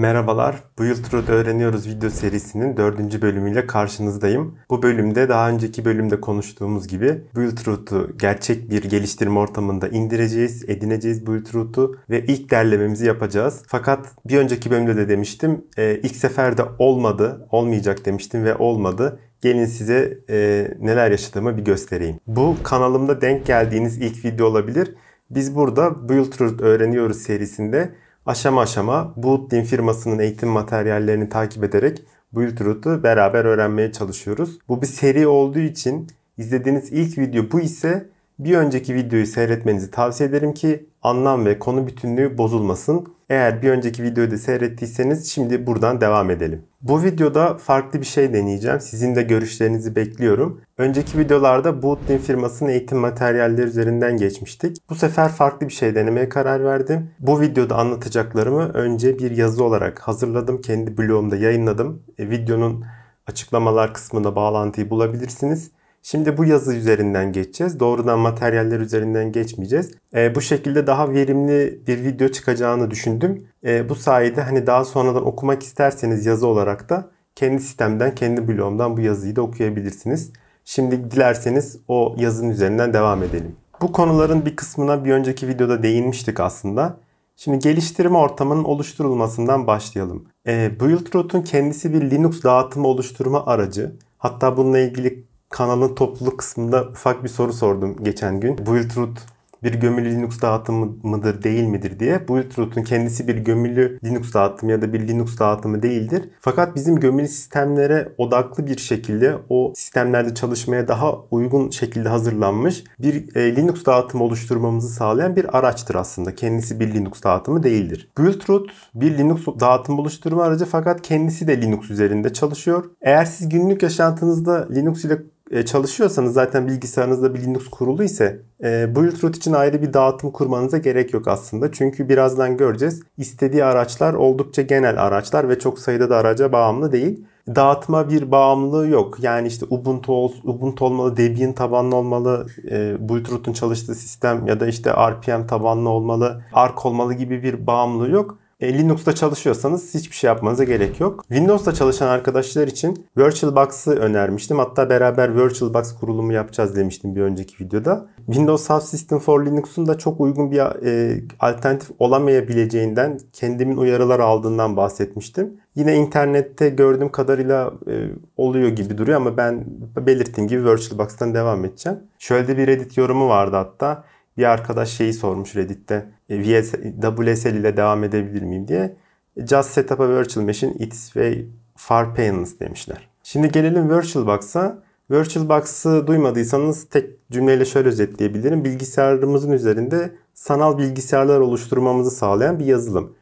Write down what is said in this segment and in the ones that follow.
Merhabalar, bu yıl Tro'da öğreniyoruz video serisinin dördüncü bölümüyle karşınızdayım. Bu bölümde daha önceki bölümde konuştuğumuz gibi Builtroot'u gerçek bir geliştirme ortamında indireceğiz, edineceğiz Builtroot'u ve ilk derlememizi yapacağız. Fakat bir önceki bölümde de demiştim, e, ilk seferde olmadı, olmayacak demiştim ve olmadı. Gelin size e, neler yaşadığımı bir göstereyim. Bu kanalımda denk geldiğiniz ilk video olabilir. Biz burada Builtroot öğreniyoruz serisinde aşama aşama Bulutdin firmasının eğitim materyallerini takip ederek Buildroot'u beraber öğrenmeye çalışıyoruz. Bu bir seri olduğu için izlediğiniz ilk video bu ise bir önceki videoyu seyretmenizi tavsiye ederim ki anlam ve konu bütünlüğü bozulmasın. Eğer bir önceki videoyu da seyrettiyseniz şimdi buradan devam edelim. Bu videoda farklı bir şey deneyeceğim. Sizin de görüşlerinizi bekliyorum. Önceki videolarda Bootlin firmasının eğitim materyalleri üzerinden geçmiştik. Bu sefer farklı bir şey denemeye karar verdim. Bu videoda anlatacaklarımı önce bir yazı olarak hazırladım. Kendi blogumda yayınladım. E, videonun açıklamalar kısmında bağlantıyı bulabilirsiniz. Şimdi bu yazı üzerinden geçeceğiz. Doğrudan materyaller üzerinden geçmeyeceğiz. E, bu şekilde daha verimli bir video çıkacağını düşündüm. E, bu sayede hani daha sonradan okumak isterseniz yazı olarak da kendi sistemden, kendi blogumdan bu yazıyı da okuyabilirsiniz. Şimdi dilerseniz o yazının üzerinden devam edelim. Bu konuların bir kısmına bir önceki videoda değinmiştik aslında. Şimdi geliştirme ortamının oluşturulmasından başlayalım. E, ee, BuildRoot'un kendisi bir Linux dağıtımı oluşturma aracı. Hatta bununla ilgili kanalın topluluk kısmında ufak bir soru sordum geçen gün. Buildroot bir gömülü Linux dağıtımı mıdır değil midir diye. Buildroot'un kendisi bir gömülü Linux dağıtımı ya da bir Linux dağıtımı değildir. Fakat bizim gömülü sistemlere odaklı bir şekilde o sistemlerde çalışmaya daha uygun şekilde hazırlanmış bir e, Linux dağıtımı oluşturmamızı sağlayan bir araçtır aslında. Kendisi bir Linux dağıtımı değildir. Buildroot bir Linux dağıtımı oluşturma aracı fakat kendisi de Linux üzerinde çalışıyor. Eğer siz günlük yaşantınızda Linux ile e, çalışıyorsanız zaten bilgisayarınızda bir Linux kurulu ise e, build root için ayrı bir dağıtım kurmanıza gerek yok aslında. Çünkü birazdan göreceğiz. İstediği araçlar oldukça genel araçlar ve çok sayıda da araca bağımlı değil. Dağıtma bir bağımlılığı yok. Yani işte Ubuntu, ol, Ubuntu olmalı, Debian tabanlı olmalı, e, Build çalıştığı sistem ya da işte RPM tabanlı olmalı, Arc olmalı gibi bir bağımlılığı yok. E, Linux'ta çalışıyorsanız hiçbir şey yapmanıza gerek yok. Windows'ta çalışan arkadaşlar için VirtualBox'ı önermiştim. Hatta beraber VirtualBox kurulumu yapacağız demiştim bir önceki videoda. Windows Subsystem for Linux'un da çok uygun bir e, alternatif olamayabileceğinden kendimin uyarılar aldığından bahsetmiştim. Yine internette gördüğüm kadarıyla e, oluyor gibi duruyor ama ben belirttiğim gibi VirtualBox'tan devam edeceğim. Şöyle bir Reddit yorumu vardı hatta. Bir arkadaş şeyi sormuş Reddit'te. E, VS, WSL ile devam edebilir miyim diye e, Just Set Up a Virtual Machine Its Way far Payments demişler. Şimdi gelelim VirtualBox'a. VirtualBox'ı duymadıysanız tek cümleyle şöyle özetleyebilirim. Bilgisayarımızın üzerinde sanal bilgisayarlar oluşturmamızı sağlayan bir yazılım.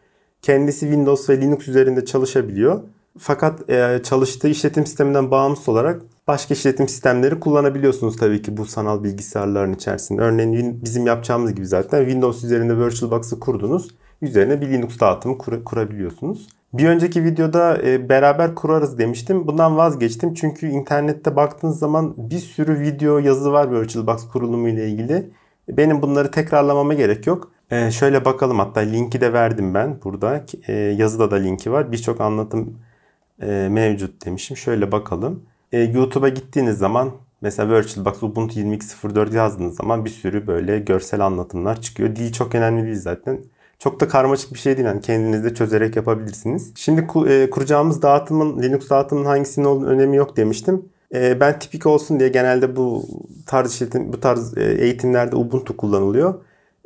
Kendisi Windows ve Linux üzerinde çalışabiliyor fakat e, çalıştığı işletim sisteminden bağımsız olarak başka işletim sistemleri kullanabiliyorsunuz tabii ki bu sanal bilgisayarların içerisinde. Örneğin bizim yapacağımız gibi zaten Windows üzerinde VirtualBox'ı kurdunuz. Üzerine bir Linux dağıtımı kur- kurabiliyorsunuz. Bir önceki videoda e, beraber kurarız demiştim. Bundan vazgeçtim çünkü internette baktığınız zaman bir sürü video yazı var VirtualBox kurulumu ile ilgili. Benim bunları tekrarlamama gerek yok. E, şöyle bakalım hatta linki de verdim ben burada. E, yazıda da linki var. Birçok anlatım e, mevcut demişim. Şöyle bakalım. E, YouTube'a gittiğiniz zaman mesela VirtualBox Ubuntu 22.04 yazdığınız zaman bir sürü böyle görsel anlatımlar çıkıyor. Dil çok önemli değil zaten. Çok da karmaşık bir şey değil. Yani kendiniz de çözerek yapabilirsiniz. Şimdi e, kuracağımız dağıtımın, Linux dağıtımının hangisinin olduğu önemi yok demiştim. E, ben tipik olsun diye genelde bu tarz işletim, bu tarz e, eğitimlerde Ubuntu kullanılıyor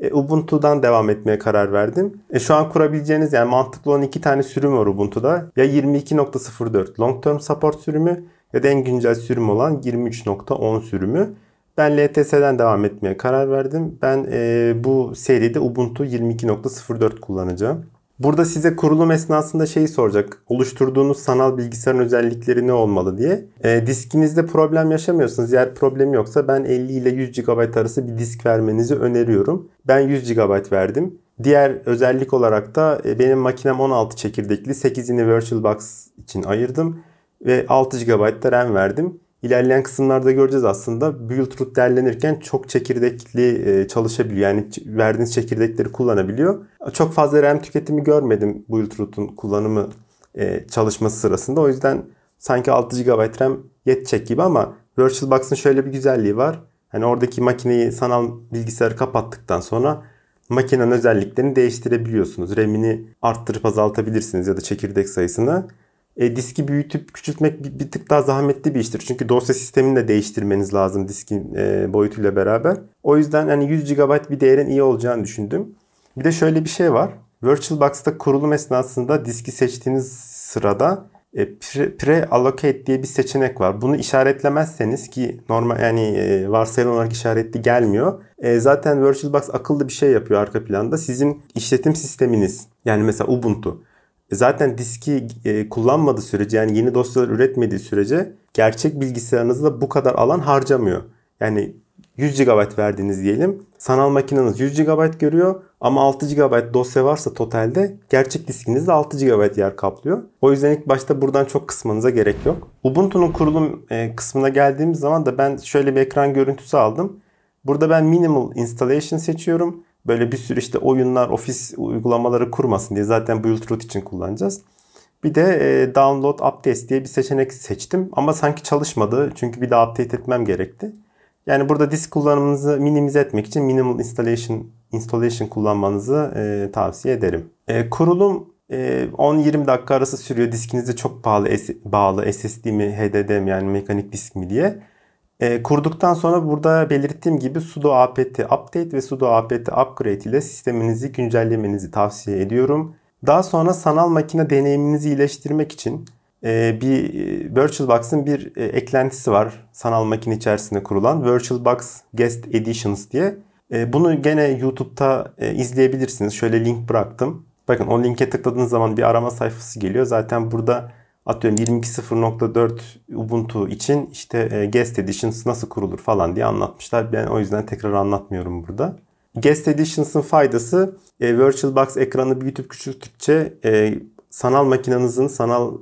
e, Ubuntu'dan devam etmeye karar verdim. E, şu an kurabileceğiniz yani mantıklı olan iki tane sürüm var Ubuntu'da. Ya 22.04 long term support sürümü ya da en güncel sürüm olan 23.10 sürümü. Ben LTS'den devam etmeye karar verdim. Ben e, bu seride Ubuntu 22.04 kullanacağım. Burada size kurulum esnasında şeyi soracak. Oluşturduğunuz sanal bilgisayarın özellikleri ne olmalı diye. E, diskinizde problem yaşamıyorsanız eğer problem yoksa ben 50 ile 100 GB arası bir disk vermenizi öneriyorum. Ben 100 GB verdim. Diğer özellik olarak da e, benim makinem 16 çekirdekli 8'ini VirtualBox için ayırdım ve 6 GB da RAM verdim ilerleyen kısımlarda göreceğiz aslında. Build root derlenirken çok çekirdekli e, çalışabiliyor. Yani verdiğiniz çekirdekleri kullanabiliyor. Çok fazla RAM tüketimi görmedim build root'un kullanımı e, çalışması sırasında. O yüzden sanki 6 GB RAM yetecek gibi ama VirtualBox'ın şöyle bir güzelliği var. Hani oradaki makineyi sanal bilgisayarı kapattıktan sonra makinenin özelliklerini değiştirebiliyorsunuz. RAM'ini arttırıp azaltabilirsiniz ya da çekirdek sayısını e, diski büyütüp küçültmek bir, bir tık daha zahmetli bir iştir. Çünkü dosya sistemini de değiştirmeniz lazım diskin e, boyutuyla beraber. O yüzden yani 100 GB bir değerin iyi olacağını düşündüm. Bir de şöyle bir şey var. VirtualBox'ta kurulum esnasında diski seçtiğiniz sırada e, pre-allocate diye bir seçenek var. Bunu işaretlemezseniz ki normal yani e, varsayılan olarak işaretli gelmiyor. E, zaten VirtualBox akıllı bir şey yapıyor arka planda. Sizin işletim sisteminiz yani mesela Ubuntu e, zaten diski e, kullanmadığı sürece yani yeni dosyalar üretmediği sürece gerçek bilgisayarınızda bu kadar alan harcamıyor. Yani 100 GB verdiniz diyelim. Sanal makineniz 100 GB görüyor ama 6 GB dosya varsa totalde gerçek diskinizde 6 GB yer kaplıyor. O yüzden ilk başta buradan çok kısmanıza gerek yok. Ubuntu'nun kurulum e, kısmına geldiğimiz zaman da ben şöyle bir ekran görüntüsü aldım. Burada ben minimal installation seçiyorum böyle bir sürü işte oyunlar, ofis uygulamaları kurmasın diye zaten Buildroot için kullanacağız. Bir de e, download update diye bir seçenek seçtim ama sanki çalışmadı çünkü bir daha update etmem gerekti. Yani burada disk kullanımınızı minimize etmek için minimal installation installation kullanmanızı e, tavsiye ederim. E, kurulum e, 10-20 dakika arası sürüyor. Diskinizde çok pahalı es- bağlı SSD mi, HDD mi yani mekanik disk mi diye. E, kurduktan sonra burada belirttiğim gibi sudo apt update ve sudo apt upgrade ile sisteminizi güncellemenizi tavsiye ediyorum. Daha sonra sanal makine deneyiminizi iyileştirmek için e, bir e, VirtualBox'ın bir e, eklentisi var. Sanal makine içerisinde kurulan VirtualBox Guest Editions diye. E, bunu gene YouTube'da e, izleyebilirsiniz. Şöyle link bıraktım. Bakın o linke tıkladığınız zaman bir arama sayfası geliyor. Zaten burada atıyorum 22.0.4 Ubuntu için işte e, Guest Editions nasıl kurulur falan diye anlatmışlar. Ben o yüzden tekrar anlatmıyorum burada. Guest Editions'ın faydası e, VirtualBox ekranı büyütüp küçülttükçe e, sanal makinenizin, sanal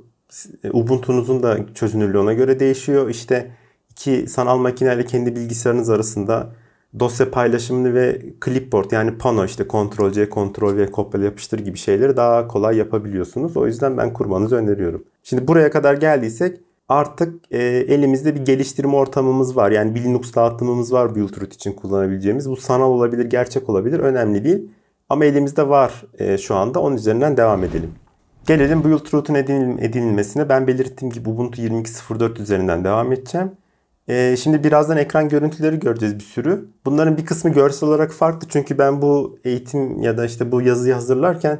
Ubuntu'nuzun da çözünürlüğü ona göre değişiyor. İşte iki sanal makine ile kendi bilgisayarınız arasında dosya paylaşımını ve clipboard yani pano işte Ctrl C, Ctrl V, kopyala yapıştır gibi şeyleri daha kolay yapabiliyorsunuz. O yüzden ben kurmanızı öneriyorum. Şimdi buraya kadar geldiysek artık e, elimizde bir geliştirme ortamımız var. Yani bir Linux dağıtımımız var Buildroot için kullanabileceğimiz. Bu sanal olabilir, gerçek olabilir. Önemli değil. Ama elimizde var e, şu anda. Onun üzerinden devam edelim. Gelelim Buildroot'un edinil- edinilmesine. Ben belirttiğim gibi Ubuntu 22.04 üzerinden devam edeceğim. E, şimdi birazdan ekran görüntüleri göreceğiz bir sürü. Bunların bir kısmı görsel olarak farklı. Çünkü ben bu eğitim ya da işte bu yazıyı hazırlarken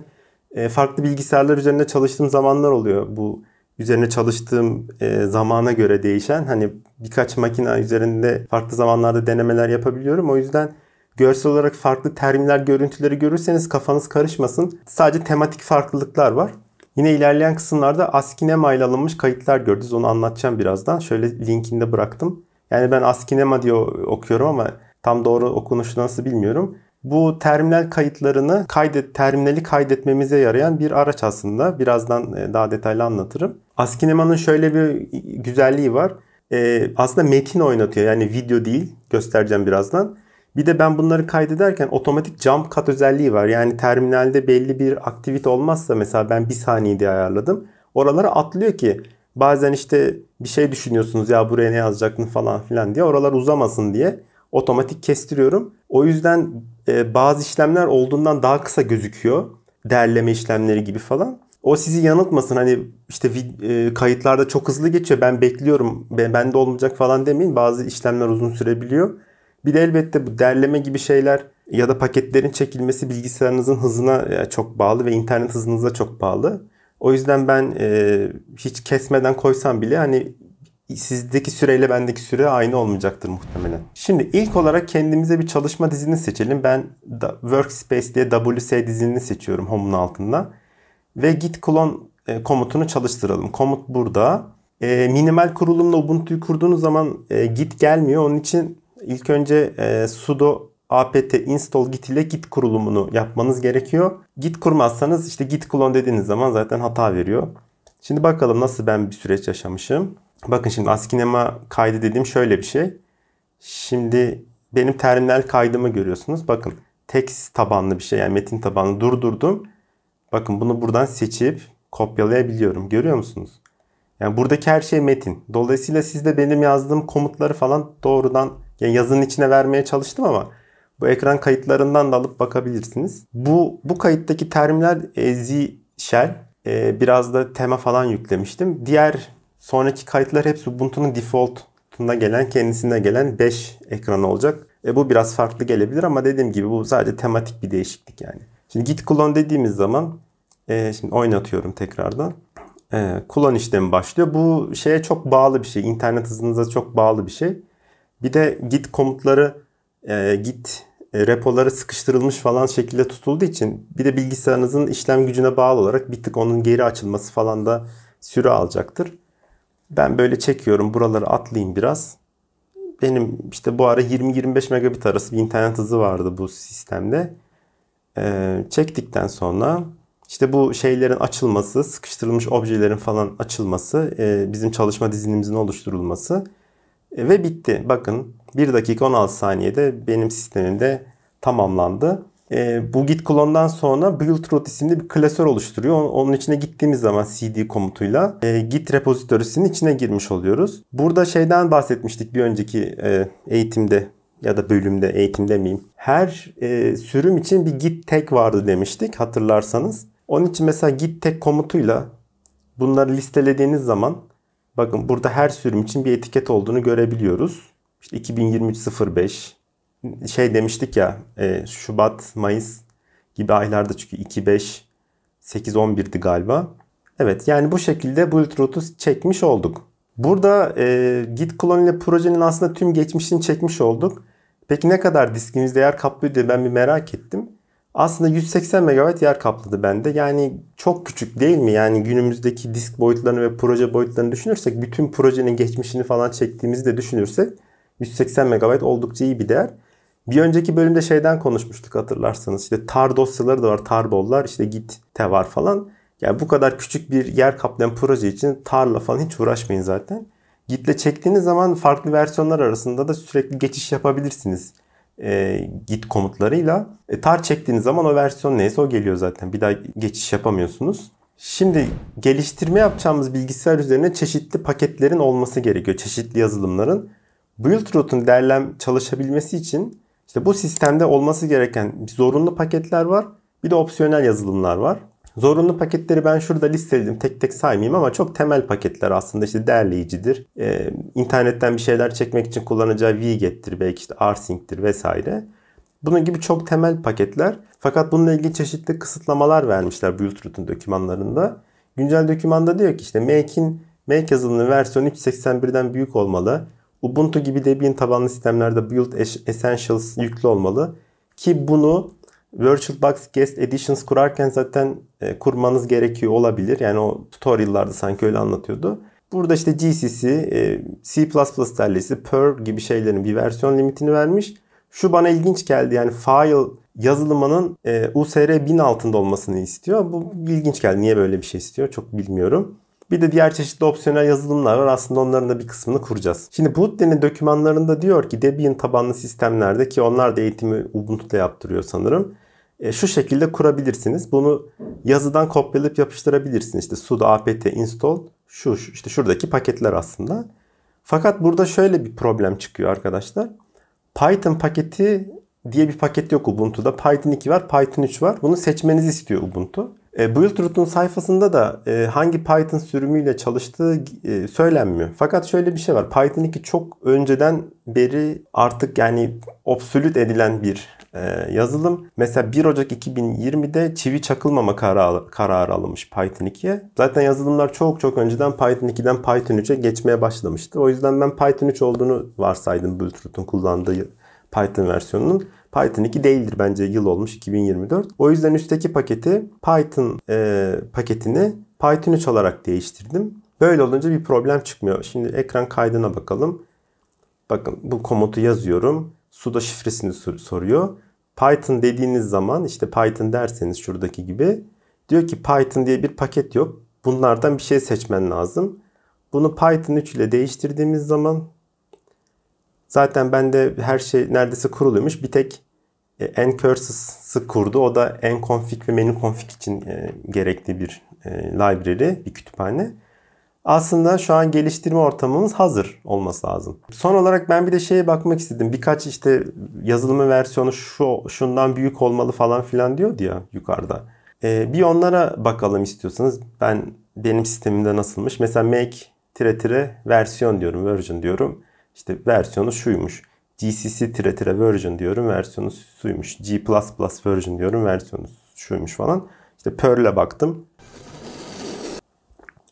e, farklı bilgisayarlar üzerinde çalıştığım zamanlar oluyor bu üzerine çalıştığım e, zamana göre değişen hani birkaç makina üzerinde farklı zamanlarda denemeler yapabiliyorum. O yüzden görsel olarak farklı terimler, görüntüleri görürseniz kafanız karışmasın. Sadece tematik farklılıklar var. Yine ilerleyen kısımlarda Askinema ile alınmış kayıtlar gördünüz. Onu anlatacağım birazdan. Şöyle linkinde bıraktım. Yani ben Askinema diye okuyorum ama tam doğru okunuşu nasıl bilmiyorum. Bu terminal kayıtlarını kaydet terminali kaydetmemize yarayan bir araç aslında. Birazdan e, daha detaylı anlatırım. Askinema'nın şöyle bir güzelliği var. Ee, aslında metin oynatıyor. Yani video değil. Göstereceğim birazdan. Bir de ben bunları kaydederken otomatik jump cut özelliği var. Yani terminalde belli bir aktivite olmazsa mesela ben bir saniye diye ayarladım. Oralara atlıyor ki bazen işte bir şey düşünüyorsunuz ya buraya ne yazacaktın falan filan diye oralar uzamasın diye otomatik kestiriyorum. O yüzden e, bazı işlemler olduğundan daha kısa gözüküyor. Derleme işlemleri gibi falan. O sizi yanıltmasın hani işte e, kayıtlarda çok hızlı geçiyor ben bekliyorum ben, de olmayacak falan demeyin. Bazı işlemler uzun sürebiliyor. Bir de elbette bu derleme gibi şeyler ya da paketlerin çekilmesi bilgisayarınızın hızına e, çok bağlı ve internet hızınıza çok bağlı. O yüzden ben hiç kesmeden koysam bile hani sizdeki süreyle bendeki süre aynı olmayacaktır muhtemelen. Şimdi ilk olarak kendimize bir çalışma dizini seçelim. Ben Workspace diye WS dizinini seçiyorum home'un altında. Ve git klon e, komutunu çalıştıralım. Komut burada. E, minimal kurulumla Ubuntu'yu kurduğunuz zaman e, git gelmiyor. Onun için ilk önce sudo apt install git ile git kurulumunu yapmanız gerekiyor. Git kurmazsanız işte git klon dediğiniz zaman zaten hata veriyor. Şimdi bakalım nasıl ben bir süreç yaşamışım. Bakın şimdi askinema kaydı dediğim şöyle bir şey. Şimdi benim terminal kaydımı görüyorsunuz. Bakın text tabanlı bir şey yani metin tabanlı durdurdum. Bakın bunu buradan seçip kopyalayabiliyorum. Görüyor musunuz? Yani buradaki her şey metin. Dolayısıyla siz de benim yazdığım komutları falan doğrudan yani yazının içine vermeye çalıştım ama bu ekran kayıtlarından da alıp bakabilirsiniz. Bu bu kayıttaki terimler e, Z shell e, biraz da tema falan yüklemiştim. Diğer Sonraki kayıtlar hepsi Ubuntu'nun default'unda gelen, kendisine gelen 5 ekran olacak. E bu biraz farklı gelebilir ama dediğim gibi bu sadece tematik bir değişiklik yani. Şimdi git kullan dediğimiz zaman e, şimdi oynatıyorum tekrardan. E, klon işlemi başlıyor. Bu şeye çok bağlı bir şey. İnternet hızınıza çok bağlı bir şey. Bir de git komutları e, git e, repoları sıkıştırılmış falan şekilde tutulduğu için bir de bilgisayarınızın işlem gücüne bağlı olarak bir tık onun geri açılması falan da süre alacaktır. Ben böyle çekiyorum. Buraları atlayayım biraz. Benim işte bu ara 20-25 megabit arası bir internet hızı vardı bu sistemde. Ee, çektikten sonra işte bu şeylerin açılması, sıkıştırılmış objelerin falan açılması, e, bizim çalışma dizilimimizin oluşturulması e, ve bitti. Bakın 1 dakika 16 saniyede benim sistemimde tamamlandı e, bu git klondan sonra build.root isimli bir klasör oluşturuyor. Onun içine gittiğimiz zaman cd komutuyla e, git repozitorisinin içine girmiş oluyoruz. Burada şeyden bahsetmiştik bir önceki e, eğitimde ya da bölümde eğitimde miyim? Her e, sürüm için bir git tag vardı demiştik hatırlarsanız. Onun için mesela git tag komutuyla bunları listelediğiniz zaman bakın burada her sürüm için bir etiket olduğunu görebiliyoruz. İşte 2023 05 şey demiştik ya e, Şubat, Mayıs gibi aylarda çünkü 2, 5, 8, 11'di galiba. Evet yani bu şekilde Bluetooth'u çekmiş olduk. Burada e, Git Clone ile projenin aslında tüm geçmişini çekmiş olduk. Peki ne kadar diskimiz yer kaplıyor diye ben bir merak ettim. Aslında 180 MB yer kapladı bende. Yani çok küçük değil mi? Yani günümüzdeki disk boyutlarını ve proje boyutlarını düşünürsek, bütün projenin geçmişini falan çektiğimizi de düşünürsek 180 MB oldukça iyi bir değer. Bir önceki bölümde şeyden konuşmuştuk hatırlarsanız. İşte tar dosyaları da var, tar bollar, işte git te var falan. Yani bu kadar küçük bir yer kaplayan proje için tarla falan hiç uğraşmayın zaten. Git'le çektiğiniz zaman farklı versiyonlar arasında da sürekli geçiş yapabilirsiniz. E, git komutlarıyla. E, tar çektiğiniz zaman o versiyon neyse o geliyor zaten. Bir daha geçiş yapamıyorsunuz. Şimdi geliştirme yapacağımız bilgisayar üzerine çeşitli paketlerin olması gerekiyor. Çeşitli yazılımların. Build root'un derlem çalışabilmesi için işte bu sistemde olması gereken zorunlu paketler var. Bir de opsiyonel yazılımlar var. Zorunlu paketleri ben şurada listeledim. Tek tek saymayayım ama çok temel paketler aslında işte derleyicidir. Ee, internetten bir şeyler çekmek için kullanacağı vget'tir belki işte rsync'tir vesaire. Bunun gibi çok temel paketler. Fakat bununla ilgili çeşitli kısıtlamalar vermişler Bluetooth'un dokümanlarında. Güncel dokümanda diyor ki işte make'in make yazılımının versiyonu 3.81'den büyük olmalı. Ubuntu gibi Debian tabanlı sistemlerde Build Essentials yüklü olmalı. Ki bunu VirtualBox Guest Editions kurarken zaten e, kurmanız gerekiyor olabilir. Yani o tutorial'larda sanki öyle anlatıyordu. Burada işte GCC, C++ e, derlesi, Perl gibi şeylerin bir versiyon limitini vermiş. Şu bana ilginç geldi. Yani file yazılımının e, USR 1000 altında olmasını istiyor. Bu ilginç geldi. Niye böyle bir şey istiyor? Çok bilmiyorum. Bir de diğer çeşitli opsiyonel yazılımlar var. Aslında onların da bir kısmını kuracağız. Şimdi Bootle'nin dokümanlarında diyor ki Debian tabanlı sistemlerde ki onlar da eğitimi Ubuntu'da yaptırıyor sanırım. E, şu şekilde kurabilirsiniz. Bunu yazıdan kopyalayıp yapıştırabilirsiniz. İşte sudo apt install şu, şu işte şuradaki paketler aslında. Fakat burada şöyle bir problem çıkıyor arkadaşlar. Python paketi diye bir paket yok Ubuntu'da. Python 2 var, Python 3 var. Bunu seçmenizi istiyor Ubuntu. E, Buildroot'un sayfasında da e, hangi Python sürümüyle çalıştığı e, söylenmiyor. Fakat şöyle bir şey var. Python 2 çok önceden beri artık yani obsolüt edilen bir e, yazılım. Mesela 1 Ocak 2020'de çivi çakılmama kararı, kararı alınmış Python 2'ye. Zaten yazılımlar çok çok önceden Python 2'den Python 3'e geçmeye başlamıştı. O yüzden ben Python 3 olduğunu varsaydım Buildroot'un kullandığı Python versiyonunun. Python 2 değildir bence yıl olmuş 2024. O yüzden üstteki paketi Python e, paketini Python 3 olarak değiştirdim. Böyle olunca bir problem çıkmıyor. Şimdi ekran kaydına bakalım. Bakın bu komutu yazıyorum. Suda şifresini sor soruyor. Python dediğiniz zaman işte Python derseniz şuradaki gibi diyor ki Python diye bir paket yok. Bunlardan bir şey seçmen lazım. Bunu Python 3 ile değiştirdiğimiz zaman Zaten bende her şey neredeyse kuruluymuş. Bir tek e, en cursus'ı kurdu. O da en config ve menü config için e, gerekli bir e, library, bir kütüphane. Aslında şu an geliştirme ortamımız hazır olması lazım. Son olarak ben bir de şeye bakmak istedim. Birkaç işte yazılımı versiyonu şu şundan büyük olmalı falan filan diyor ya yukarıda. Ee, bir onlara bakalım istiyorsanız. Ben benim sistemimde nasılmış? Mesela make tire tire versiyon diyorum, version diyorum. İşte versiyonu şuymuş. GCC tire tire version diyorum versiyonu suymuş. G++ version diyorum versiyonu şuymuş falan. İşte Perl'e baktım.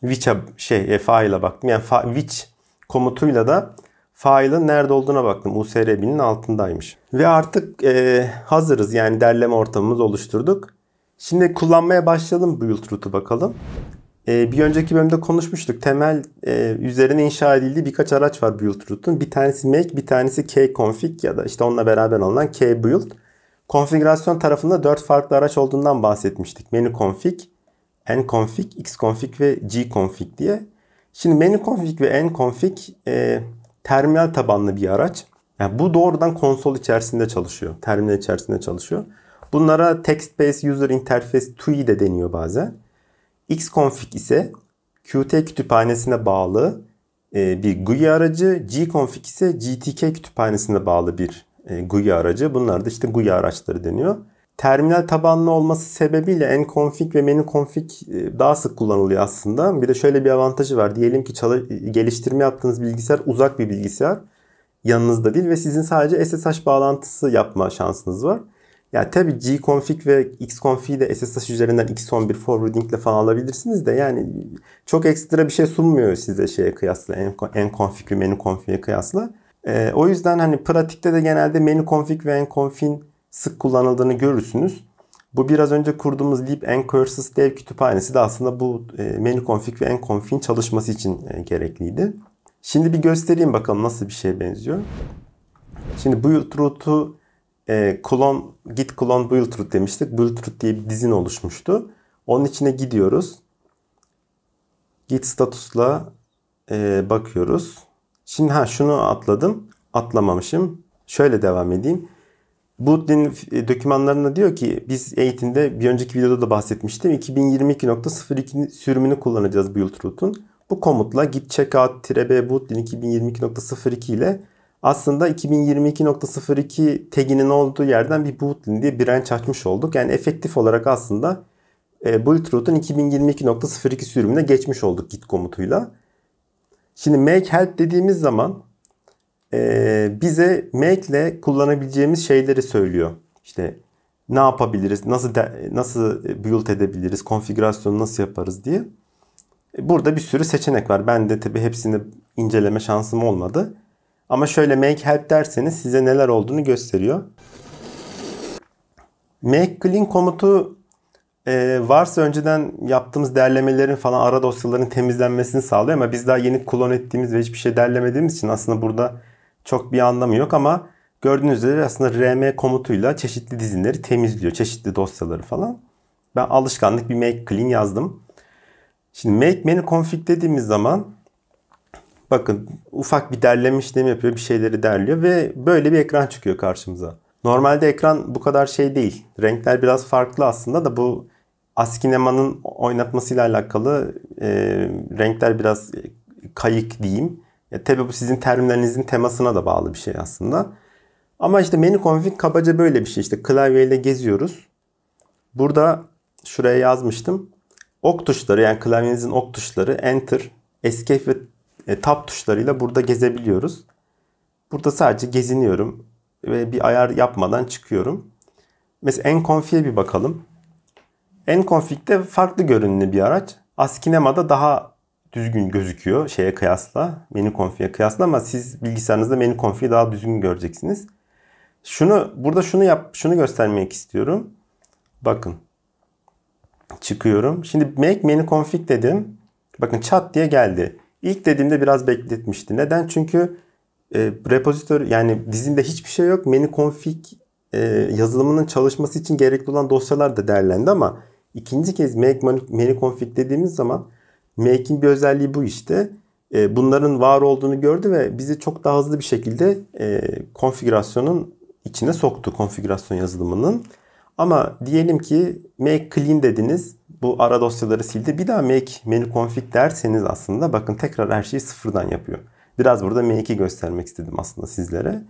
Which'e şey e, file'a baktım. Yani fa, which komutuyla da file'ın nerede olduğuna baktım. binin altındaymış. Ve artık e, hazırız. Yani derleme ortamımız oluşturduk. Şimdi kullanmaya başlayalım build route'u bakalım. Ee, bir önceki bölümde konuşmuştuk. Temel e, üzerine inşa edildiği birkaç araç var Buildroot'un. Bir tanesi Make, bir tanesi K-Config ya da işte onunla beraber olan K-Build. Konfigürasyon tarafında dört farklı araç olduğundan bahsetmiştik. Menü Config, N Config, X Config ve G Config diye. Şimdi Menü Config ve N Config e, terminal tabanlı bir araç. Yani bu doğrudan konsol içerisinde çalışıyor. Terminal içerisinde çalışıyor. Bunlara Text Based User Interface TUI de deniyor bazen. Xconfig ise Qt e, kütüphanesine bağlı bir GUI aracı, Gconfig ise GTK kütüphanesine bağlı bir GUI aracı. Bunlar da işte GUI araçları deniyor. Terminal tabanlı olması sebebiyle nconfig ve menuconfig e, daha sık kullanılıyor aslında. Bir de şöyle bir avantajı var. Diyelim ki geliştirme yaptığınız bilgisayar uzak bir bilgisayar. Yanınızda değil ve sizin sadece SSH bağlantısı yapma şansınız var. Ya tabii gconfig ve xconfig'i de SSH üzerinden x11 forwarding ile falan alabilirsiniz de yani çok ekstra bir şey sunmuyor size şeye kıyasla. en nconfig ve menuconfig'e kıyasla. Ee, o yüzden hani pratikte de genelde menü config ve nconfig'in sık kullanıldığını görürsünüz. Bu biraz önce kurduğumuz lib ncurses dev kütüphanesi de aslında bu e, config ve nconfig'in çalışması için e, gerekliydi. Şimdi bir göstereyim bakalım nasıl bir şeye benziyor. Şimdi bu root'u e, klon, git klon Bluetooth demiştik. Bluetooth diye bir dizin oluşmuştu. Onun içine gidiyoruz. Git statusla e, bakıyoruz. Şimdi ha şunu atladım. Atlamamışım. Şöyle devam edeyim. Bootlin e, dokümanlarında diyor ki biz eğitimde bir önceki videoda da bahsetmiştim. 2022.02 sürümünü kullanacağız Bluetooth'un. Bu komutla git checkout-b bootlin 2022.02 ile aslında 2022.02 taginin olduğu yerden bir bootlin diye branch açmış olduk. Yani efektif olarak aslında e, Bulletroot'un 2022.02 sürümüne geçmiş olduk git komutuyla. Şimdi make help dediğimiz zaman e, bize make ile kullanabileceğimiz şeyleri söylüyor. İşte ne yapabiliriz, nasıl de, nasıl build edebiliriz, konfigürasyonu nasıl yaparız diye. E, burada bir sürü seçenek var. Ben de tabi hepsini inceleme şansım olmadı. Ama şöyle make help derseniz size neler olduğunu gösteriyor. Make clean komutu e, varsa önceden yaptığımız derlemelerin falan ara dosyaların temizlenmesini sağlıyor ama biz daha yeni klon ettiğimiz ve hiçbir şey derlemediğimiz için aslında burada çok bir anlamı yok ama gördüğünüz üzere aslında rm komutuyla çeşitli dizinleri temizliyor. Çeşitli dosyaları falan. Ben alışkanlık bir make clean yazdım. Şimdi make menu config dediğimiz zaman Bakın ufak bir derleme işlemi yapıyor. Bir şeyleri derliyor ve böyle bir ekran çıkıyor karşımıza. Normalde ekran bu kadar şey değil. Renkler biraz farklı aslında da bu Askinema'nın oynatmasıyla alakalı e, renkler biraz kayık diyeyim. Ya, tabii bu sizin terimlerinizin temasına da bağlı bir şey aslında. Ama işte menü config kabaca böyle bir şey. İşte klavyeyle geziyoruz. Burada şuraya yazmıştım. Ok tuşları yani klavyenizin ok tuşları Enter, Escape ve e, tab tuşlarıyla burada gezebiliyoruz. Burada sadece geziniyorum ve bir ayar yapmadan çıkıyorum. Mesela Enconfig'e bir bakalım. Enconfig'de farklı görünümlü bir araç. Askinema'da daha düzgün gözüküyor şeye kıyasla, menü config'e kıyasla ama siz bilgisayarınızda menü config'i daha düzgün göreceksiniz. Şunu burada şunu yap şunu göstermek istiyorum. Bakın. Çıkıyorum. Şimdi make menü config dedim. Bakın chat diye geldi. İlk dediğimde biraz bekletmişti. Neden? Çünkü e, repositör yani dizinde hiçbir şey yok. Menü config e, yazılımının çalışması için gerekli olan dosyalar da değerlendi ama ikinci kez make Menü config dediğimiz zaman make'in bir özelliği bu işte. E, bunların var olduğunu gördü ve bizi çok daha hızlı bir şekilde e, konfigürasyonun içine soktu konfigürasyon yazılımının. Ama diyelim ki make clean dediniz. Bu ara dosyaları sildi. Bir daha make menu config derseniz aslında bakın tekrar her şeyi sıfırdan yapıyor. Biraz burada make'i göstermek istedim aslında sizlere.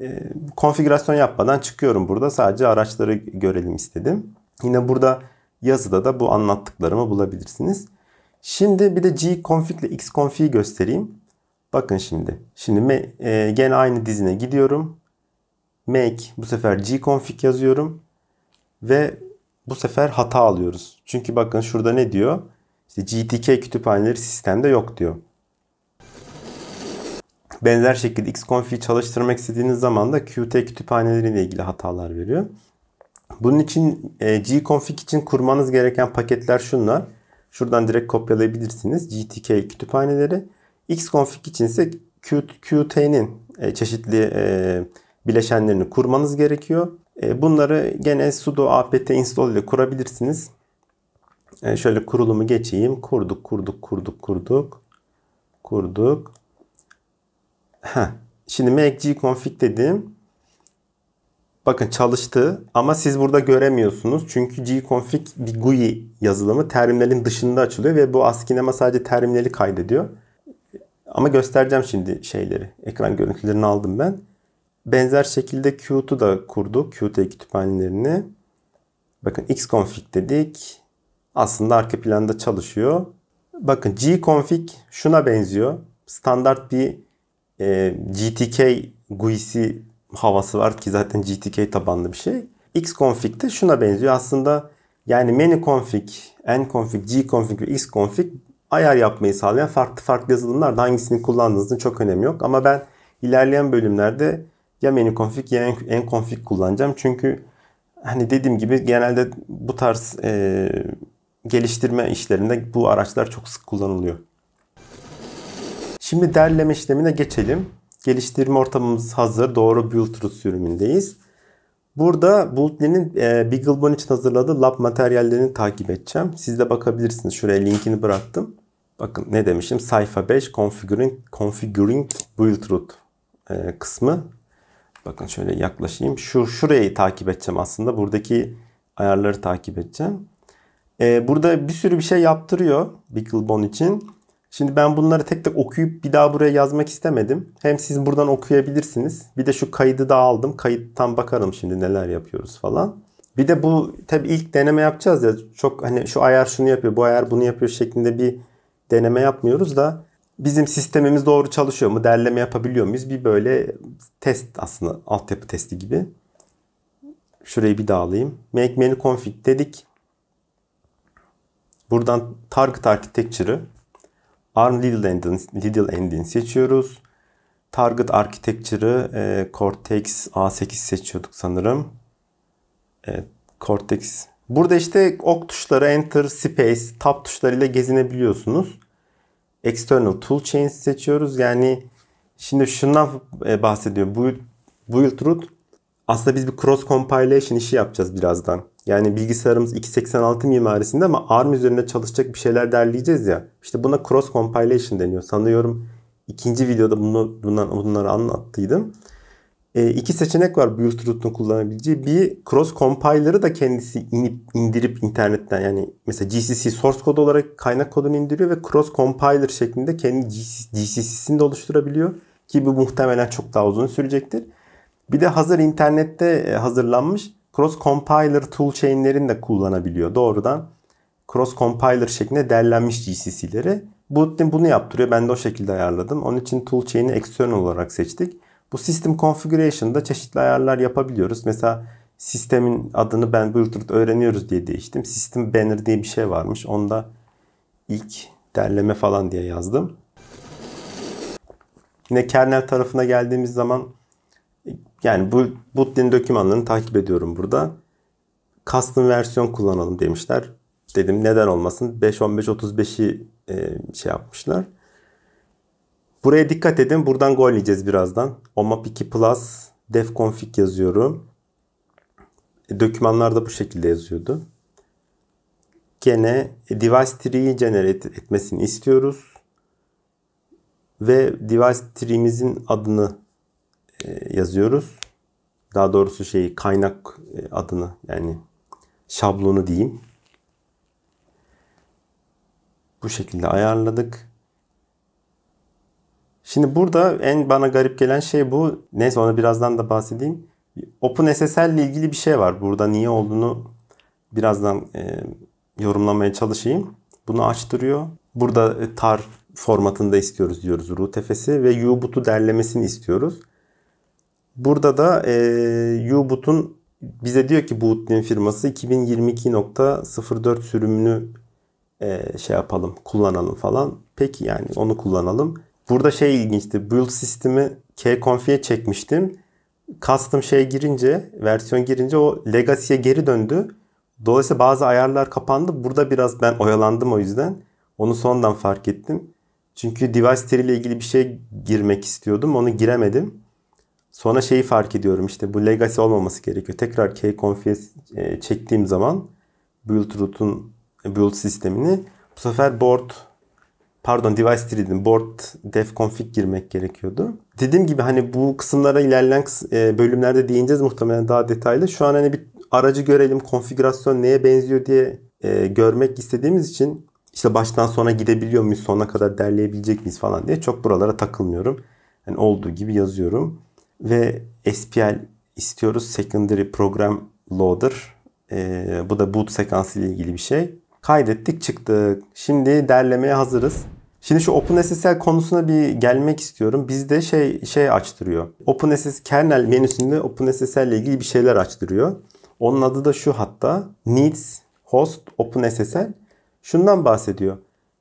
E, konfigürasyon yapmadan çıkıyorum burada. Sadece araçları görelim istedim. Yine burada yazıda da bu anlattıklarımı bulabilirsiniz. Şimdi bir de gconfig ile xconfig'i göstereyim. Bakın şimdi. Şimdi e, gene aynı dizine gidiyorum. Make bu sefer gconfig yazıyorum ve bu sefer hata alıyoruz. Çünkü bakın şurada ne diyor? İşte GTK kütüphaneleri sistemde yok diyor. Benzer şekilde xconfig çalıştırmak istediğiniz zaman da Qt kütüphaneleriyle ilgili hatalar veriyor. Bunun için e, gconfig için kurmanız gereken paketler şunlar. Şuradan direkt kopyalayabilirsiniz. GTK kütüphaneleri. Xconfig için ise Qt'nin e, çeşitli e, bileşenlerini kurmanız gerekiyor. E, bunları gene sudo apt install ile kurabilirsiniz. E, şöyle kurulumu geçeyim. Kurduk, kurduk, kurduk, kurduk. Kurduk. Heh. Şimdi make.g-config dedim. Bakın çalıştı ama siz burada göremiyorsunuz. Çünkü gconfig bir GUI yazılımı terimlerin dışında açılıyor ve bu ASCII sadece terimleri kaydediyor. Ama göstereceğim şimdi şeyleri. Ekran görüntülerini aldım ben. Benzer şekilde Qt'u da kurduk. Qt kütüphanelerini. Bakın xconfig dedik. Aslında arka planda çalışıyor. Bakın gconfig şuna benziyor. Standart bir e, GTK GUI'si havası var ki zaten GTK tabanlı bir şey. Xconfig de şuna benziyor. Aslında yani menu config, n config, g config ve x config ayar yapmayı sağlayan farklı farklı yazılımlar hangisini kullandığınızın çok önemi yok. Ama ben ilerleyen bölümlerde ya menü config ya en config kullanacağım. Çünkü hani dediğim gibi genelde bu tarz e, geliştirme işlerinde bu araçlar çok sık kullanılıyor. Şimdi derleme işlemine geçelim. Geliştirme ortamımız hazır. Doğru Buildroot sürümündeyiz. Burada Bultli'nin e, BeagleBone için hazırladığı lab materyallerini takip edeceğim. Siz de bakabilirsiniz. Şuraya linkini bıraktım. Bakın ne demişim? Sayfa 5 Configuring, configuring Buildroot e, kısmı. Bakın şöyle yaklaşayım. Şu şurayı takip edeceğim aslında. Buradaki ayarları takip edeceğim. Ee, burada bir sürü bir şey yaptırıyor Bicklebone için. Şimdi ben bunları tek tek okuyup bir daha buraya yazmak istemedim. Hem siz buradan okuyabilirsiniz. Bir de şu kaydı da aldım. Kayıttan bakarım şimdi neler yapıyoruz falan. Bir de bu tabii ilk deneme yapacağız ya. Çok hani şu ayar şunu yapıyor, bu ayar bunu yapıyor şeklinde bir deneme yapmıyoruz da bizim sistemimiz doğru çalışıyor mu, derleme yapabiliyor muyuz? Bir böyle test aslında altyapı testi gibi. Şurayı bir daha alayım. Make menu config dedik. Buradan target architecture'ı ARM little Engine, little Engine seçiyoruz. Target architecture'ı e, Cortex A8 seçiyorduk sanırım. Evet, Cortex. Burada işte ok tuşları, Enter, Space, Tab tuşlarıyla gezinebiliyorsunuz external toolchain seçiyoruz. Yani şimdi şundan e, bahsediyor. Bu build root aslında biz bir cross compilation işi yapacağız birazdan. Yani bilgisayarımız 286 mimarisinde ama ARM üzerinde çalışacak bir şeyler derleyeceğiz ya. İşte buna cross compilation deniyor. Sanıyorum ikinci videoda bunu bundan bunları anlattıydım. E, iki seçenek var Bluetooth'un kullanabileceği. Bir cross compiler'ı da kendisi inip indirip internetten yani mesela GCC source kod olarak kaynak kodunu indiriyor ve cross compiler şeklinde kendi GCC'sini de oluşturabiliyor. Ki bu muhtemelen çok daha uzun sürecektir. Bir de hazır internette e, hazırlanmış cross compiler toolchainlerini de kullanabiliyor doğrudan. Cross compiler şeklinde derlenmiş GCC'leri. Bootin bunu yaptırıyor. Ben de o şekilde ayarladım. Onun için toolchain'i chain'i external olarak seçtik. Bu System Configuration'da çeşitli ayarlar yapabiliyoruz. Mesela sistemin adını ben Bluetooth öğreniyoruz diye değiştim. System Banner diye bir şey varmış. Onda ilk derleme falan diye yazdım. Yine kernel tarafına geldiğimiz zaman yani bu bootlin dokümanlarını takip ediyorum burada. Custom versiyon kullanalım demişler. Dedim neden olmasın. 5.15.35'i e, şey yapmışlar. Buraya dikkat edin. Buradan gol yiyeceğiz birazdan. OMAP 2 Plus def config yazıyorum. E, dokümanlarda bu şekilde yazıyordu. Gene e, device tree'yi generate etmesini istiyoruz. Ve device tree'imizin adını e, yazıyoruz. Daha doğrusu şeyi kaynak e, adını yani şablonu diyeyim. Bu şekilde ayarladık. Şimdi burada en bana garip gelen şey bu. Neyse ona birazdan da bahsedeyim. OpenSSL ile ilgili bir şey var. Burada niye olduğunu birazdan e, yorumlamaya çalışayım. Bunu açtırıyor. Burada e, tar formatında istiyoruz diyoruz rootfs'i ve uboot'u derlemesini istiyoruz. Burada da e, uboot'un bize diyor ki Bootlin firması 2022.04 sürümünü e, şey yapalım, kullanalım falan. Peki yani onu kullanalım. Burada şey ilginçti. Build sistemi K-Conf'ye çekmiştim. Custom şey girince, versiyon girince o Legacy'ye geri döndü. Dolayısıyla bazı ayarlar kapandı. Burada biraz ben oyalandım o yüzden. Onu sondan fark ettim. Çünkü device tree ile ilgili bir şey girmek istiyordum. Onu giremedim. Sonra şeyi fark ediyorum işte bu legacy olmaması gerekiyor. Tekrar kconf'e e, çektiğim zaman build root'un e, build sistemini bu sefer board pardon device tree Board dev config girmek gerekiyordu. Dediğim gibi hani bu kısımlara ilerleyen e, bölümlerde değineceğiz muhtemelen daha detaylı. Şu an hani bir aracı görelim konfigürasyon neye benziyor diye e, görmek istediğimiz için işte baştan sona gidebiliyor muyuz sona kadar derleyebilecek miyiz falan diye çok buralara takılmıyorum. Yani olduğu gibi yazıyorum. Ve SPL istiyoruz. Secondary Program Loader. E, bu da boot sekansı ile ilgili bir şey. Kaydettik çıktık. Şimdi derlemeye hazırız. Şimdi şu OpenSSL konusuna bir gelmek istiyorum. Bizde şey şey açtırıyor. OpenSSL kernel menüsünde OpenSSL ile ilgili bir şeyler açtırıyor. Onun adı da şu hatta. Needs host OpenSSL. Şundan bahsediyor.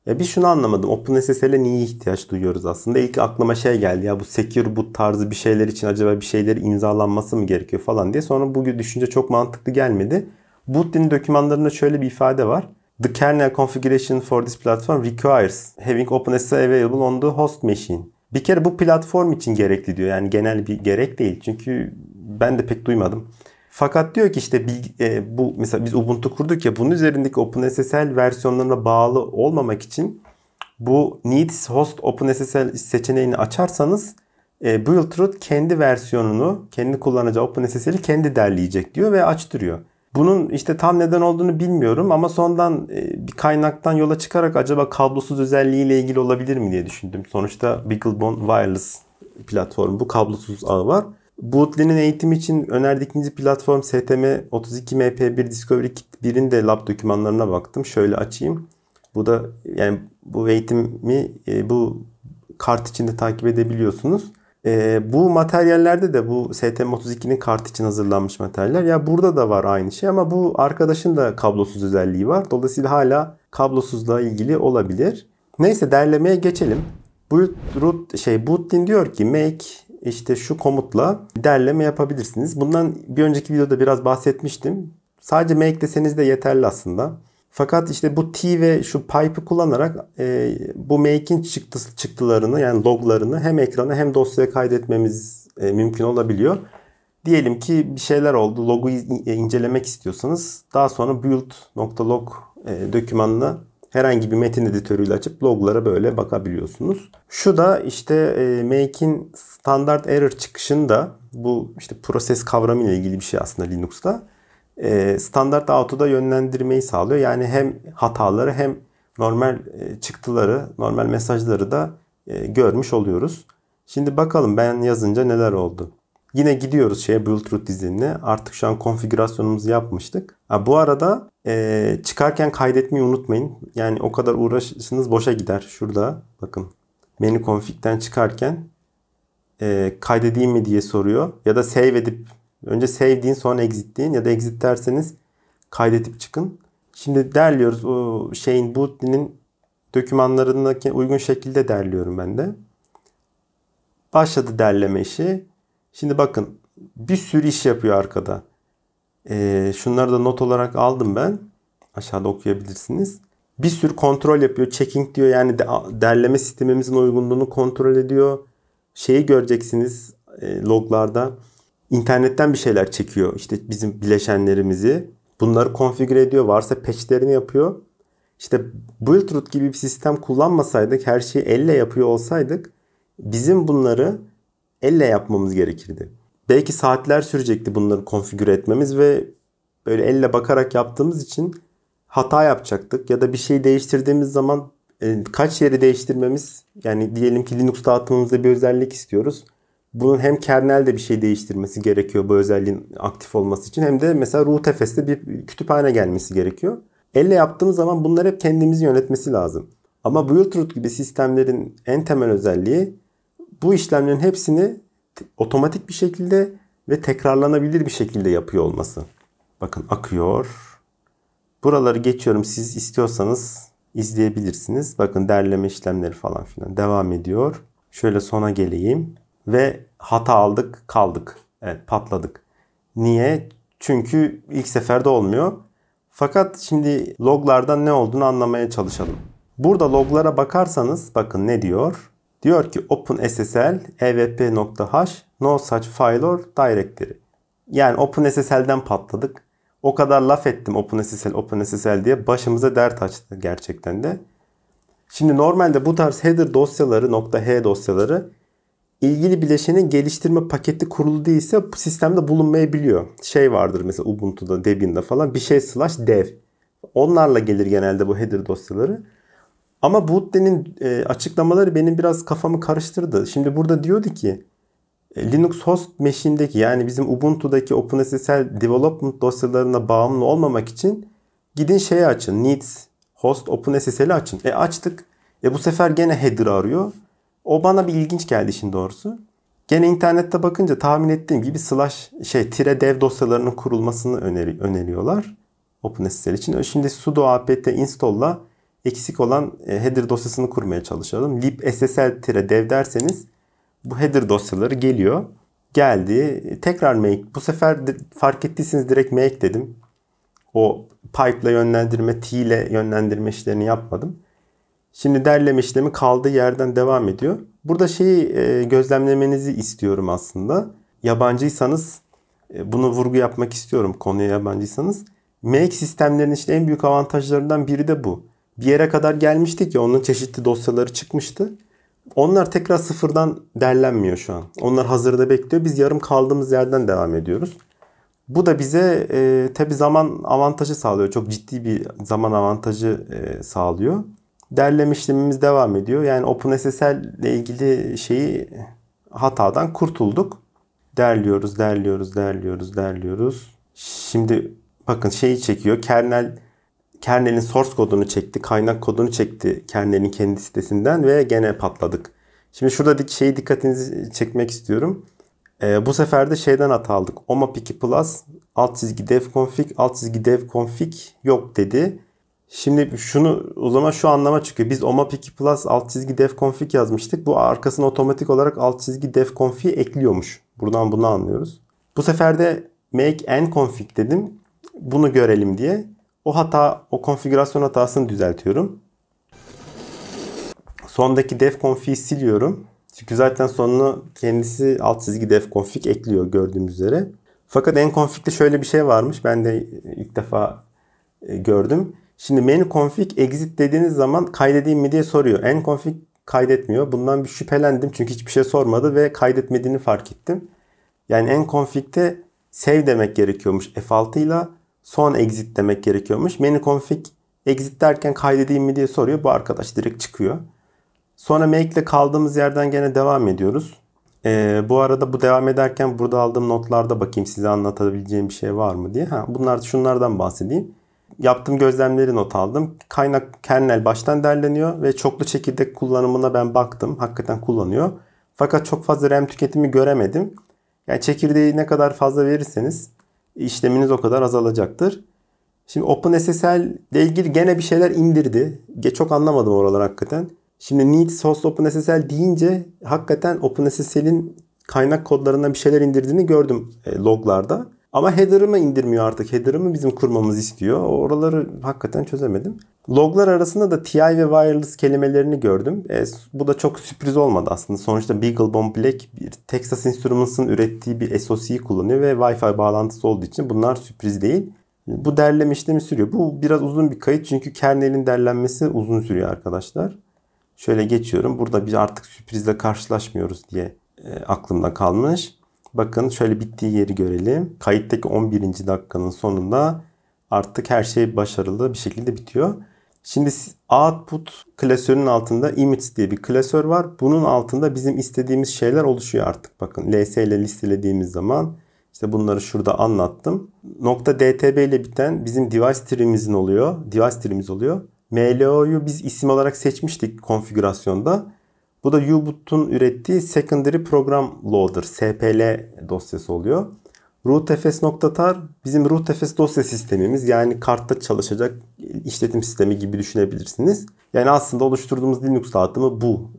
Ya bir şunu anlamadım. OpenSSL'e niye ihtiyaç duyuyoruz aslında? İlk aklıma şey geldi ya bu secure boot tarzı bir şeyler için acaba bir şeyleri imzalanması mı gerekiyor falan diye. Sonra bu düşünce çok mantıklı gelmedi. Boot'in dokümanlarında şöyle bir ifade var. The kernel configuration for this platform requires having OpenSSL available on the host machine. Bir kere bu platform için gerekli diyor. Yani genel bir gerek değil. Çünkü ben de pek duymadım. Fakat diyor ki işte e, bu mesela biz Ubuntu kurduk ya bunun üzerindeki OpenSSL versiyonlarına bağlı olmamak için bu Needs Host OpenSSL seçeneğini açarsanız e, Buildroot kendi versiyonunu, kendi kullanacağı OpenSSL'i kendi derleyecek diyor ve açtırıyor. Bunun işte tam neden olduğunu bilmiyorum ama sondan e, bir kaynaktan yola çıkarak acaba kablosuz özelliğiyle ilgili olabilir mi diye düşündüm. Sonuçta BeagleBone Wireless platformu bu kablosuz ağı var. Bootlin'in eğitim için önerdikleri platform STM 32MP1 Discovery Kit 1'in de lab dokümanlarına baktım. Şöyle açayım. Bu da yani bu eğitimi e, bu kart içinde takip edebiliyorsunuz. E, bu materyallerde de bu STM32'nin kart için hazırlanmış materyaller. Ya burada da var aynı şey ama bu arkadaşın da kablosuz özelliği var. Dolayısıyla hala kablosuzla ilgili olabilir. Neyse derlemeye geçelim. Boot, root, şey, Bootlin diyor ki make işte şu komutla derleme yapabilirsiniz. Bundan bir önceki videoda biraz bahsetmiştim. Sadece make deseniz de yeterli aslında. Fakat işte bu T ve şu pipe'ı kullanarak e, bu make'in çıktı, çıktılarını yani loglarını hem ekrana hem dosyaya kaydetmemiz e, mümkün olabiliyor. Diyelim ki bir şeyler oldu. Logu e, incelemek istiyorsanız daha sonra build.log e, dokümanına herhangi bir metin editörüyle açıp loglara böyle bakabiliyorsunuz. Şu da işte e, make'in standart error çıkışında bu işte proses kavramıyla ilgili bir şey aslında Linux'ta. E, standart autoda yönlendirmeyi sağlıyor. Yani hem hataları hem normal e, çıktıları, normal mesajları da e, görmüş oluyoruz. Şimdi bakalım ben yazınca neler oldu. Yine gidiyoruz şeye Bluetooth dizinine. Artık şu an konfigürasyonumuzu yapmıştık. Ha, bu arada e, çıkarken kaydetmeyi unutmayın. Yani o kadar uğraşırsınız boşa gider. Şurada bakın menü konfigten çıkarken e, kaydedeyim mi diye soruyor. Ya da save edip Önce sevdiğin, sonra exit deyin ya da exit derseniz kaydetip çıkın. Şimdi derliyoruz o şeyin Bootli'nin dokümanlarındaki uygun şekilde derliyorum ben de. Başladı derleme işi. Şimdi bakın bir sürü iş yapıyor arkada. Ee, şunları da not olarak aldım ben. Aşağıda okuyabilirsiniz. Bir sürü kontrol yapıyor. Checking diyor yani de, derleme sistemimizin uygunluğunu kontrol ediyor. Şeyi göreceksiniz e, loglarda internetten bir şeyler çekiyor. işte bizim bileşenlerimizi. Bunları konfigüre ediyor. Varsa patchlerini yapıyor. İşte Bluetooth gibi bir sistem kullanmasaydık, her şeyi elle yapıyor olsaydık bizim bunları elle yapmamız gerekirdi. Belki saatler sürecekti bunları konfigüre etmemiz ve böyle elle bakarak yaptığımız için hata yapacaktık ya da bir şey değiştirdiğimiz zaman e, kaç yeri değiştirmemiz yani diyelim ki Linux dağıtımımızda bir özellik istiyoruz bunun hem kernelde bir şey değiştirmesi gerekiyor bu özelliğin aktif olması için hem de mesela rootfs'te bir kütüphane gelmesi gerekiyor. Elle yaptığımız zaman bunlar hep kendimizi yönetmesi lazım. Ama build gibi sistemlerin en temel özelliği bu işlemlerin hepsini otomatik bir şekilde ve tekrarlanabilir bir şekilde yapıyor olması. Bakın akıyor. Buraları geçiyorum. Siz istiyorsanız izleyebilirsiniz. Bakın derleme işlemleri falan filan devam ediyor. Şöyle sona geleyim ve hata aldık kaldık. Evet patladık. Niye? Çünkü ilk seferde olmuyor. Fakat şimdi loglardan ne olduğunu anlamaya çalışalım. Burada loglara bakarsanız bakın ne diyor? Diyor ki OpenSSL evp.h no such file or directory. Yani OpenSSL'den patladık. O kadar laf ettim OpenSSL OpenSSL diye başımıza dert açtı gerçekten de. Şimdi normalde bu tarz header dosyaları, .h dosyaları ilgili bileşenin geliştirme paketi kurulu değilse bu sistemde bulunmayabiliyor. Şey vardır mesela Ubuntu'da, Debian'da falan bir şey slash dev. Onlarla gelir genelde bu header dosyaları. Ama Bootle'nin e, açıklamaları benim biraz kafamı karıştırdı. Şimdi burada diyordu ki e, Linux host machine'deki yani bizim Ubuntu'daki OpenSSL development dosyalarına bağımlı olmamak için gidin şeyi açın. Needs host OpenSSL'i açın. E açtık. E bu sefer gene header arıyor. O bana bir ilginç geldi şimdi doğrusu. Gene internette bakınca tahmin ettiğim gibi slash şey tire dev dosyalarının kurulmasını öneri, öneriyorlar. OpenSSL için. Şimdi sudo apt install'la eksik olan e, header dosyasını kurmaya çalışalım. libssl-dev derseniz bu header dosyaları geliyor. Geldi. E, tekrar make. Bu sefer fark ettiyseniz direkt make dedim. O pipe yönlendirme, t ile yönlendirme işlerini yapmadım. Şimdi derleme işlemi kaldığı yerden devam ediyor. Burada şeyi e, gözlemlemenizi istiyorum aslında. Yabancıysanız e, bunu vurgu yapmak istiyorum konuya yabancıysanız. Make sistemlerinin işte en büyük avantajlarından biri de bu. Bir yere kadar gelmiştik ya onun çeşitli dosyaları çıkmıştı. Onlar tekrar sıfırdan derlenmiyor şu an. Onlar hazırda bekliyor. Biz yarım kaldığımız yerden devam ediyoruz. Bu da bize e, tabi zaman avantajı sağlıyor. Çok ciddi bir zaman avantajı e, sağlıyor derleme işlemimiz devam ediyor. Yani OpenSSL ile ilgili şeyi hatadan kurtulduk. Derliyoruz, derliyoruz, derliyoruz, derliyoruz. Şimdi bakın şeyi çekiyor. Kernel kernelin source kodunu çekti, kaynak kodunu çekti kernelin kendi sitesinden ve gene patladık. Şimdi şurada şeyi dikkatinizi çekmek istiyorum. Ee, bu sefer de şeyden hata aldık. OMAP 2 Plus alt çizgi dev config alt çizgi dev config yok dedi. Şimdi şunu o zaman şu anlama çıkıyor. Biz OMAP 2 Plus alt çizgi def config yazmıştık. Bu arkasına otomatik olarak alt çizgi def config ekliyormuş. Buradan bunu anlıyoruz. Bu sefer de make n config dedim. Bunu görelim diye. O hata, o konfigürasyon hatasını düzeltiyorum. Sondaki def config'i siliyorum. Çünkü zaten sonunu kendisi alt çizgi def config ekliyor gördüğümüz üzere. Fakat en config'de şöyle bir şey varmış. Ben de ilk defa e, gördüm. Şimdi main config exit dediğiniz zaman kaydedeyim mi diye soruyor. En config kaydetmiyor. Bundan bir şüphelendim çünkü hiçbir şey sormadı ve kaydetmediğini fark ettim. Yani en config'te save demek gerekiyormuş F6 ile son exit demek gerekiyormuş. Menü config exit derken kaydedeyim mi diye soruyor. Bu arkadaş direkt çıkıyor. Sonra make ile kaldığımız yerden gene devam ediyoruz. Ee, bu arada bu devam ederken burada aldığım notlarda bakayım size anlatabileceğim bir şey var mı diye. Ha, bunlar şunlardan bahsedeyim yaptığım gözlemleri not aldım. Kaynak kernel baştan derleniyor ve çoklu çekirdek kullanımına ben baktım. Hakikaten kullanıyor. Fakat çok fazla RAM tüketimi göremedim. Yani çekirdeği ne kadar fazla verirseniz işleminiz o kadar azalacaktır. Şimdi OpenSSL ile ilgili gene bir şeyler indirdi. Çok anlamadım oralar hakikaten. Şimdi Needs Host OpenSSL deyince hakikaten OpenSSL'in kaynak kodlarından bir şeyler indirdiğini gördüm e, loglarda. Ama header'ımı indirmiyor artık. Header'ımı bizim kurmamız istiyor. Oraları hakikaten çözemedim. Loglar arasında da TI ve wireless kelimelerini gördüm. E, bu da çok sürpriz olmadı aslında. Sonuçta BeagleBone Black bir Texas Instruments'ın ürettiği bir SoC'yi kullanıyor ve Wi-Fi bağlantısı olduğu için bunlar sürpriz değil. Bu derleme işlemi sürüyor. Bu biraz uzun bir kayıt çünkü kernel'in derlenmesi uzun sürüyor arkadaşlar. Şöyle geçiyorum. Burada bir artık sürprizle karşılaşmıyoruz diye e, aklımda kalmış. Bakın şöyle bittiği yeri görelim. Kayıttaki 11. dakikanın sonunda artık her şey başarılı bir şekilde bitiyor. Şimdi output klasörünün altında image diye bir klasör var. Bunun altında bizim istediğimiz şeyler oluşuyor artık. Bakın ls ile listelediğimiz zaman işte bunları şurada anlattım. Nokta .dtb ile biten bizim device tree'imizin oluyor. Device tree'imiz oluyor. MLO'yu biz isim olarak seçmiştik konfigürasyonda. Bu da U-Boot'un ürettiği Secondary Program Loader, SPL dosyası oluyor. rootfs.tar bizim rootfs dosya sistemimiz. Yani kartta çalışacak işletim sistemi gibi düşünebilirsiniz. Yani aslında oluşturduğumuz Linux dağıtımı bu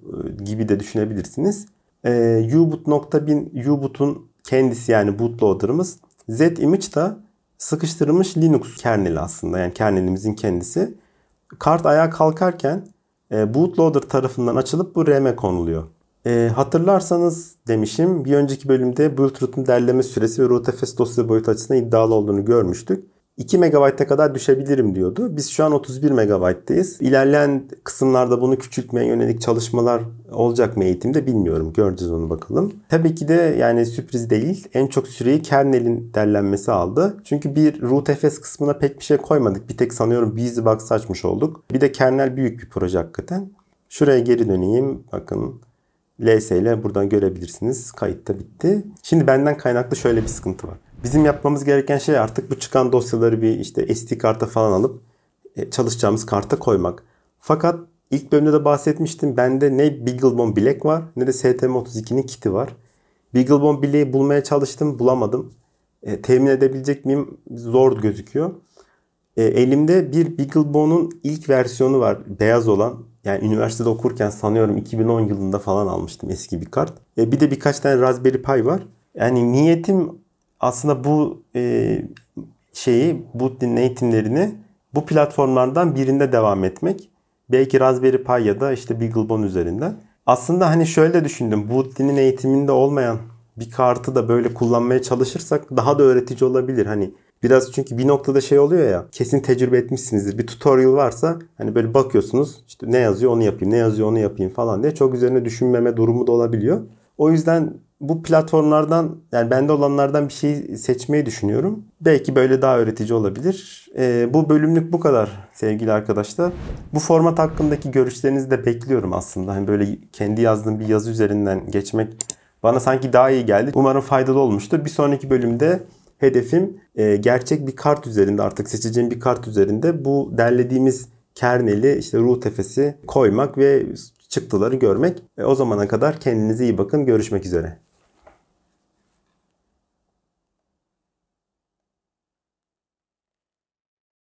e, gibi de düşünebilirsiniz. Ee, uboot.bin uboot'un kendisi yani bootloader'ımız. ZImage da sıkıştırılmış Linux kerneli aslında. Yani kernelimizin kendisi. Kart ayağa kalkarken e, bootloader tarafından açılıp bu RAM'e konuluyor. E, hatırlarsanız demişim bir önceki bölümde Bluetooth'un derleme süresi ve rootfs dosya boyutu açısından iddialı olduğunu görmüştük. 2 MB'e kadar düşebilirim diyordu. Biz şu an 31 MB'deyiz. İlerleyen kısımlarda bunu küçültmeye yönelik çalışmalar olacak mı eğitimde bilmiyorum. Göreceğiz onu bakalım. Tabii ki de yani sürpriz değil. En çok süreyi kernel'in derlenmesi aldı. Çünkü bir rootfs kısmına pek bir şey koymadık. Bir tek sanıyorum BusyBox açmış olduk. Bir de kernel büyük bir proje hakikaten. Şuraya geri döneyim. Bakın LS ile buradan görebilirsiniz. Kayıt da bitti. Şimdi benden kaynaklı şöyle bir sıkıntı var. Bizim yapmamız gereken şey artık bu çıkan dosyaları bir işte SD karta falan alıp e, çalışacağımız karta koymak. Fakat ilk bölümde de bahsetmiştim. Bende ne BeagleBone bilek var ne de STM32'nin kiti var. BeagleBone bileği bulmaya çalıştım bulamadım. E, temin edebilecek miyim zor gözüküyor. E, elimde bir BeagleBone'un ilk versiyonu var. Beyaz olan. Yani üniversitede okurken sanıyorum 2010 yılında falan almıştım eski bir kart. E, bir de birkaç tane Raspberry Pi var. Yani niyetim aslında bu e, şeyi, bu din eğitimlerini bu platformlardan birinde devam etmek. Belki Raspberry Pi ya da işte BeagleBone üzerinden. Aslında hani şöyle düşündüm. Bu dinin eğitiminde olmayan bir kartı da böyle kullanmaya çalışırsak daha da öğretici olabilir. Hani biraz çünkü bir noktada şey oluyor ya kesin tecrübe etmişsinizdir. Bir tutorial varsa hani böyle bakıyorsunuz işte ne yazıyor onu yapayım ne yazıyor onu yapayım falan diye çok üzerine düşünmeme durumu da olabiliyor. O yüzden bu platformlardan yani bende olanlardan bir şey seçmeyi düşünüyorum. Belki böyle daha öğretici olabilir. E, bu bölümlük bu kadar sevgili arkadaşlar. Bu format hakkındaki görüşlerinizi de bekliyorum aslında. Hani böyle kendi yazdığım bir yazı üzerinden geçmek bana sanki daha iyi geldi. Umarım faydalı olmuştur. Bir sonraki bölümde hedefim e, gerçek bir kart üzerinde artık seçeceğim bir kart üzerinde bu derlediğimiz kerneli işte ruh tefesi koymak ve çıktıları görmek. E, o zamana kadar kendinize iyi bakın. Görüşmek üzere.